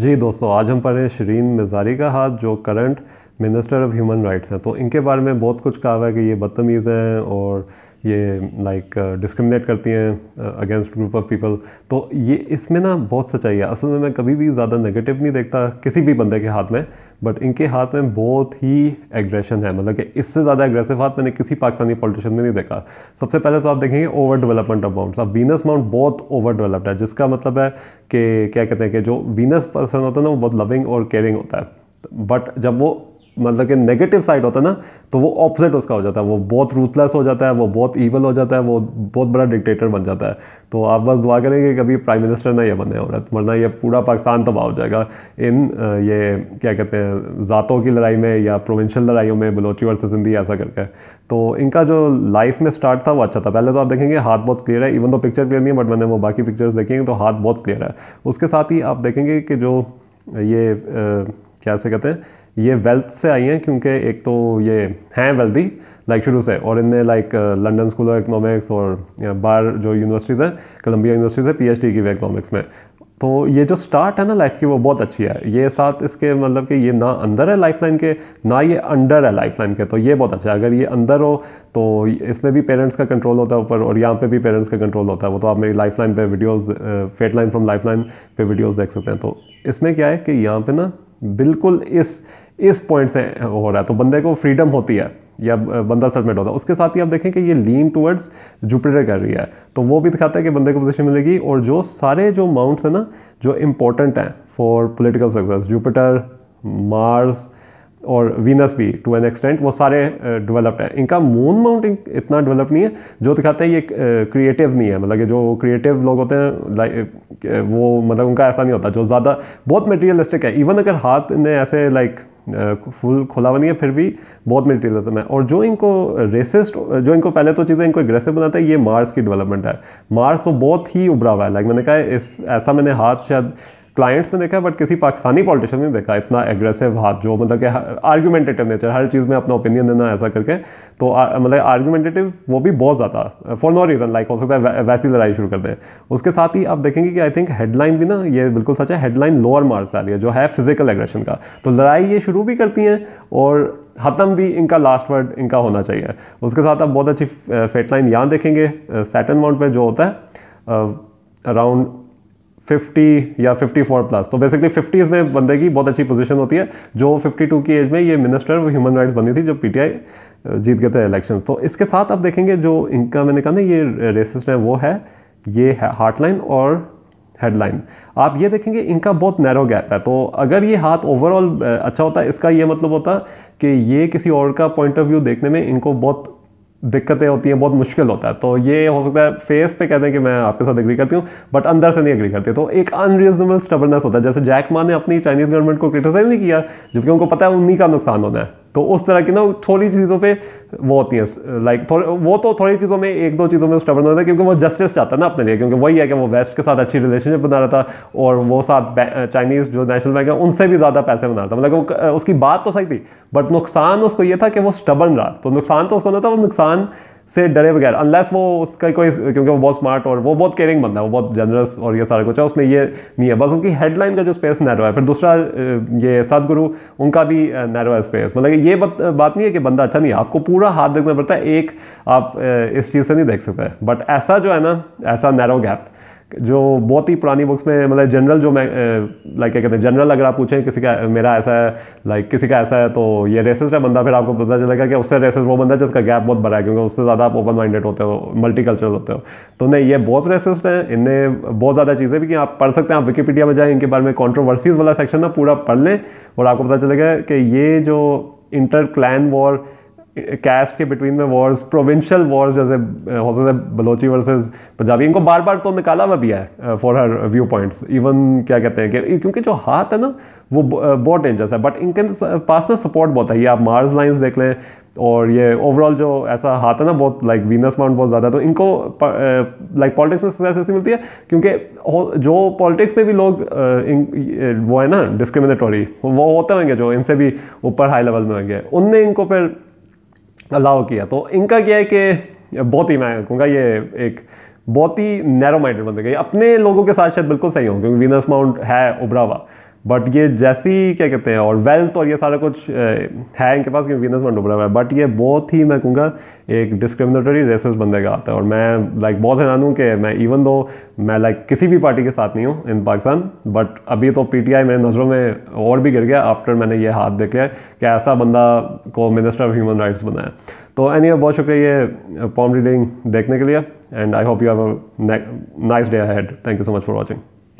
जी दोस्तों आज हम पढ़ें शरीन मिजारी का हाथ जो current minister of human rights हैं तो इनके बारे में बहुत कुछ कहा हुआ है कि ये बदतमीज़ हैं और ये लाइक डिस्क्रिमिनेट uh, करती हैं अगेंस्ट ग्रुप ऑफ पीपल तो ये इसमें ना बहुत सच्चाई है असल में मैं कभी भी ज़्यादा नेगेटिव नहीं देखता किसी भी बंदे के हाथ में बट इनके हाथ में बहुत ही एग्रेशन है मतलब कि इससे ज़्यादा एग्रेसिव हाथ मैंने किसी पाकिस्तानी पॉलिटिशन में नहीं देखा सबसे पहले तो आप देखेंगे ओवर डेवलपमेंट ऑफ माउंट्स अब वीनस माउंट बहुत ओवर डेवलप्ड है जिसका मतलब है कि क्या कहते हैं कि जो वीनस पर्सन होता है ना वो बहुत लविंग और केयरिंग होता है बट जब वो मतलब कि नेगेटिव साइड होता है ना तो वो ऑपोजिट उसका हो जाता है वो बहुत रूथलेस हो जाता है वो बहुत ईवल हो जाता है वो बहुत बड़ा डिक्टेटर बन जाता है तो आप बस दुआ करेंगे कि कभी प्राइम मिनिस्टर ना ये बने औरत वरना ये पूरा पाकिस्तान तबाह हो जाएगा इन ये क्या कहते हैं ज़ातों की लड़ाई में या प्रोविंशल लड़ाइयों में बलोची वर्सेस सिंधी ऐसा करके तो इनका जो लाइफ में स्टार्ट था वो अच्छा था पहले तो आप देखेंगे हाथ बहुत क्लियर है इवन तो पिक्चर क्लियर नहीं है बट मैंने वो बाकी पिक्चर्स देखेंगे तो हाथ बहुत क्लियर है उसके साथ ही आप देखेंगे कि जो ये क्या कहते हैं ये वेल्थ से आई हैं क्योंकि एक तो ये हैं वेल्दी लाइक शुरू से और इनने like London School of Economics और uh, बार जो यूनिवर्सिटीज़ हैं कोलम्बिया यूनिवर्सिटीज़ है पीएचडी की हुई इकनॉमिक्स में तो ये जो स्टार्ट है ना लाइफ की वो बहुत अच्छी है ये साथ इसके मतलब कि ये ना अंदर है लाइफ लाइन के ना ये अंडर है लाइफ लाइन के तो ये बहुत अच्छा है अगर ये अंदर हो तो इसमें भी पेरेंट्स का कंट्रोल होता है ऊपर और यहाँ पे भी पेरेंट्स का कंट्रोल होता है वो तो आप मेरी लाइफ लाइन पर videos fate line from life line पर वीडियोज़ देख सकते हैं तो इसमें क्या है कि यहाँ पर ना बिल्कुल इस इस पॉइंट से हो रहा है तो बंदे को फ्रीडम होती है या बंदा सबमिट होता है उसके साथ ही आप देखें कि ये लीन टूवर्ड्स जुपिटर कर रही है तो वो भी दिखाता है कि बंदे को पोजिशन मिलेगी और जो सारे जो माउंट्स हैं ना जो इम्पोर्टेंट हैं for political success Jupiter Mars और वीनस भी टू एन एक्सटेंट वो सारे डेवलप्ड हैं इनका मून माउंट इतना डेवलप नहीं है जो दिखाते हैं ये क्रिएटिव नहीं है मतलब कि जो क्रिएटिव लोग होते हैं लाइक वो मतलब उनका ऐसा नहीं होता जो ज़्यादा बहुत मटेरियलिस्टिक है इवन अगर हाथ ने ऐसे लाइक फुल खुला बनी है फिर भी बहुत मेटेरियलिज्म है और जो इनको रेसिस्ट जो इनको पहले तो चीज़ें इनको एग्रेसिव बनाता है ये मार्स की डेवलपमेंट है मार्स तो बहुत ही उभरा हुआ है लाइक मैंने कहा इस ऐसा मैंने हाथ शायद क्लाइंट्स में देखा है बट किसी पाकिस्तानी पॉलिटिशियन ने देखा इतना एग्रेसिव हाथ जो मतलब कि आर्ग्यूमेंटेटिव नेचर हर चीज़ में अपना ओपिनियन देना ऐसा करके तो मतलब आर्ग्यूमेंटेटिव वो भी बहुत ज़्यादा फॉर नो रीज़न लाइक हो सकता है वैसी लड़ाई शुरू कर दें उसके साथ ही आप देखेंगे कि आई थिंक हेडलाइन भी ना ये बिल्कुल सच है हेडलाइन लोअर मार्क्स आ रही है जो है फिजिकल एग्रेशन का तो लड़ाई ये शुरू भी करती हैं और ख़त्म भी इनका लास्ट वर्ड इनका होना चाहिए उसके साथ आप बहुत अच्छी फेडलाइन यहाँ देखेंगे सैटन माउंट पर जो होता है अराउंड 50 या 54 प्लस तो बेसिकली 50s में बंदे की बहुत अच्छी पोजीशन होती है जो 52 की एज में ये मिनिस्टर ह्यूमन राइट्स बनी थी जो पीटीआई जीत गए थे इलेक्शंस तो इसके साथ आप देखेंगे जो इनका मैंने कहा ना ये रेसिस्ट है वो है ये है हार्टलाइन और हेडलाइन आप ये देखेंगे इनका बहुत नैरो गैप है तो अगर ये हाथ ओवरऑल अच्छा होता इसका ये मतलब होता कि ये किसी और का पॉइंट ऑफ व्यू देखने में इनको बहुत दिक्कतें होती हैं बहुत मुश्किल होता है तो ये हो सकता है फेस पे कहते हैं कि मैं आपके साथ एग्री करती हूँ बट अंदर से नहीं एग्री करती तो एक अनरीजनेबल स्टबलनेस होता है जैसे जैक मा ने अपनी चाइनीज़ गवर्नमेंट को क्रिटिसाइज नहीं किया जबकि उनको पता है उन्हीं का नुकसान होना है तो उस तरह की ना थोड़ी चीज़ों पे वो होती है लाइक थोड़े वो तो थोड़ी चीज़ों में एक दो चीज़ों में स्टबर्न होता है क्योंकि वो जस्टिस चाहता है ना अपने लिए क्योंकि वही है कि वो वेस्ट के साथ अच्छी रिलेशनशिप बना रहा था और वो साथ चाइनीज़ जो नेशनल बैंक है उनसे भी ज़्यादा पैसे बना रहा था मतलब उसकी बात तो सही थी बट नुकसान उसको ये था कि वो स्टबर्न रहा तो नुकसान तो उसको ना था वो नुकसान से डरे बगैर अनलेस वो उसका कोई क्योंकि वो बहुत स्मार्ट और वो बहुत केयरिंग बंदा है वो बहुत जनरस और ये सारा कुछ है उसमें ये नहीं है बस उसकी हेडलाइन का जो स्पेस नैरो है फिर दूसरा ये सदगुरु उनका भी नैरो है स्पेस मतलब ये बत, बात नहीं है कि बंदा अच्छा नहीं है आपको पूरा हाथ देखना पड़ता है एक आप इस चीज़ से नहीं देख सकते बट ऐसा जो है ना ऐसा नैरो गैप जो बहुत ही पुरानी बुक्स में मतलब जनरल जो मैं लाइक क्या कहते हैं जनरल अगर आप पूछें किसी का मेरा ऐसा है लाइक किसी का ऐसा है तो ये रेसिस्ट है बंदा फिर आपको पता चलेगा कि उससे रेसिस्ट वो बंदा जिसका गैप बहुत बड़ा है क्योंकि उससे ज़्यादा आप ओपन माइंडेड होते हो मल्टी कल्चरल होते हो तो नहीं ये बहुत रेसिस्ट हैं इनने बहुत ज़्यादा चीज़ें भी कि आप पढ़ सकते हैं आप विकीपीडिया में जाएँ इनके बारे में कॉन्ट्रोवर्सीज़ वाला सेक्शन ना पूरा पढ़ लें और आपको पता चलेगा कि ये जो इंटर क्लैन वॉर कैश के बिटवीन में वॉर्स प्रोविंशियल वॉर्स जैसे हौसैन साहब बलोची वर्सेस पंजाबी इनको बार बार तो निकाला हुआ भी है फॉर हर व्यू पॉइंट्स इवन क्या कहते हैं कि क्योंकि जो हाथ है ना वो बहुत डेंजरस है बट इनके पास ना सपोर्ट बहुत है ये आप मार्स लाइन्स देख लें और ये ओवरऑल जो ऐसा हाथ है ना बहुत लाइक वीनस माउंट बहुत ज़्यादा तो इनको लाइक पॉलिटिक्स में सक्सेस ऐसी मिलती है क्योंकि जो पॉलिटिक्स में भी लोग वो है ना डिस्क्रिमिनेटोरी वो होते होंगे जो इनसे भी ऊपर हाई लेवल में होंगे उनने इनको फिर अलाउ किया तो इनका क्या है कि बहुत ही मैं कहूँगा ये एक बहुत ही नैरो माइंडेड बंदे गए अपने लोगों के साथ शायद बिल्कुल सही हो क्योंकि वीनस माउंट है उबरा हुआ बट ये जैसी क्या कहते हैं और वेल्थ और ये सारा कुछ है इनके पास क्योंकि वीनस हुआ है बट ये बहुत ही मैं कहूँगा एक डिस्क्रिमिनेटरी रेसिस बंदे का आता है और मैं लाइक बहुत हैरान हूँ कि मैं इवन दो मैं लाइक किसी भी पार्टी के साथ नहीं हूँ इन पाकिस्तान बट अभी तो पी टी आई मेरे नज़रों में और भी गिर गया आफ्टर मैंने ये हाथ देख लिया कि ऐसा बंदा को मिनिस्टर ऑफ ह्यूमन राइट्स बनाया तो एनी anyway, बहुत शुक्रिया ये पॉम रीडिंग देखने के लिए and I hope you have a nice day had thank you so much for watching